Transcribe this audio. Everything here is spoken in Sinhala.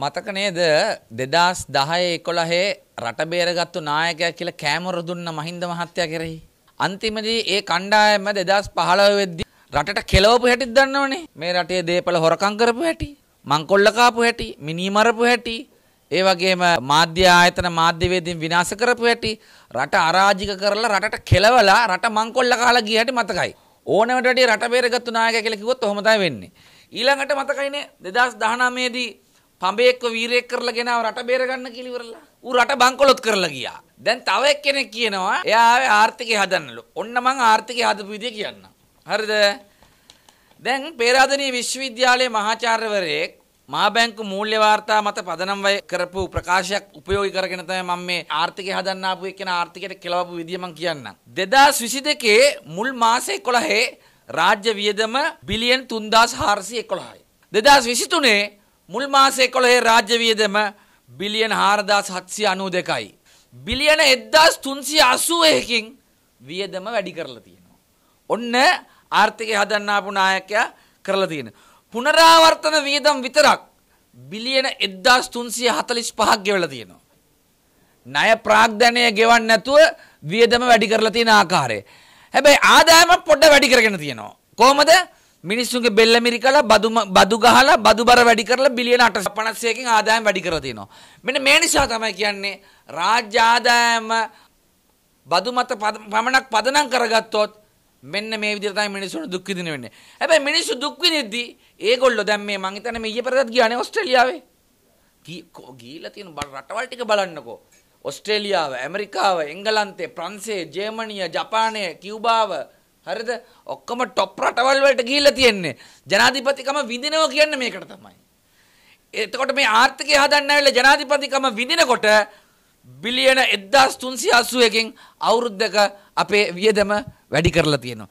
මතක නේද 2010 11 රට බේරගත්තු නායකයා කියලා කෑමර දුන්න මහින්ද මහත්තයා කෙරෙහි අන්තිමේදී ඒ කණ්ඩායම 2015 වෙද්දී රටට කෙලවපු හැටිත් දන්නවනේ මේ රටේ දේපල හොරකම් කරපු හැටි මංකොල්ල කාපු හැටි මිනී මරපු හැටි ඒ වගේම මාධ්‍ය ආයතන මාධ්‍යවේදීන් විනාශ කරපු හැටි රට අරාජික කරලා රටට කෙලවලා රට මංකොල්ල කාලා ගිය හැටි මතකයි ඕනෑමට වැඩිය රට බේරගත්තු නායකයා කියලා කිව්වොත් ඔහොම තමයි වෙන්නේ ඊළඟට මතකයිනේ 2019 දී පඹේක්ව වීරයෙක් කරලා ගෙනාව රට බේරගන්න කියලා ඉවරලා. ඌ රට බංකොලොත් කරලා ගියා. දැන් තව එක්කෙනෙක් කියනවා එයා ආවේ ආර්ථිකය හදන්නලු. ඔන්න මං ආර්ථිකය හදපු විදිය කියන්න. හරිද? දැන් පේරාදෙණිය විශ්වවිද්‍යාලයේ මහාචාර්යවරයෙක් මහා බැංකු මූල්‍ය වාර්තා මත පදනම් වය කරපු ප්‍රකාශයක් උපයෝගී කරගෙන තමයි මම මේ ආර්ථිකය හදන්න ආපු එක්කෙන ආර්ථිකයට කෙලවපු විදිය මං කියන්නම්. 2022 මුල් මාසේ 11 රාජ්‍ය වියදම බිලියන් 3411යි. 2023 මුල් මාසේ කොළොහේ රාජ්‍ය වියදම බිලියන හාරදාස් හත්සිය අනූ දෙකයි. බිලියන එද්දාස් තුන්සිය අසුවයකින් වියදම වැඩි කරලා තියෙනවා. ඔන්න ආර්ථිකය හදන්නාපු නායකයා කරලා තියෙන. පුනරාවර්තන වියදම් විතරක් බිලියන එද්දාස් තුන්සිය හතලිස් පහක් ගෙවල තියෙනවා. ණය ප්‍රාග්ධනය ගෙවන්න නැතුව වියදම වැඩි කරලා තියෙන ආකාරය. හැබැයි ආදායම පොඩ්ඩ වැඩි කරගෙන තියෙනවා. කොහොමද? මිනිස්සුන්ගේ බෙල්ල මිරිකලා බදු බදු ගහලා බදුබර වැඩි කරලා බිලියන 851කින් ආදායම් වැඩි කරලා තිනවා. මෙන්න මේ නිසා තමයි කියන්නේ රාජ්‍ය ආදායම බදු මත පමණක් පදනම් කරගත්තොත් මෙන්න මේ විදිහට තමයි මිනිස්සුන්ට දුක් විඳින වෙන්නේ. හැබැයි මිනිස්සු දුක් විඳිද්දී ඒගොල්ලෝ දැන් මේ මං හිතන්නේ මේ ඊයේ පෙරදත් ගියානේ ඕස්ට්‍රේලියාවේ. ගිහිල්ලා තියෙන රටවල් ටික බලන්නකෝ. ඕස්ට්‍රේලියාව, ඇමරිකාව, එංගලන්තේ, ප්‍රංශේ, ජර්මනිය, ජපානය, කියුබාව හරිද? ඔක්කොම টොප් රටවල් වලට ගිහිල්ලා තියෙන්නේ. ජනාධිපතිකම විඳිනවා කියන්නේ මේකට තමයි. එතකොට මේ ආර්ථිකය හදන්න ඇවිල්ලා ජනාධිපතිකම විඳිනකොට බිලියන 1381කින් අවුරුද්දක අපේ වියදම වැඩි කරලා තියෙනවා.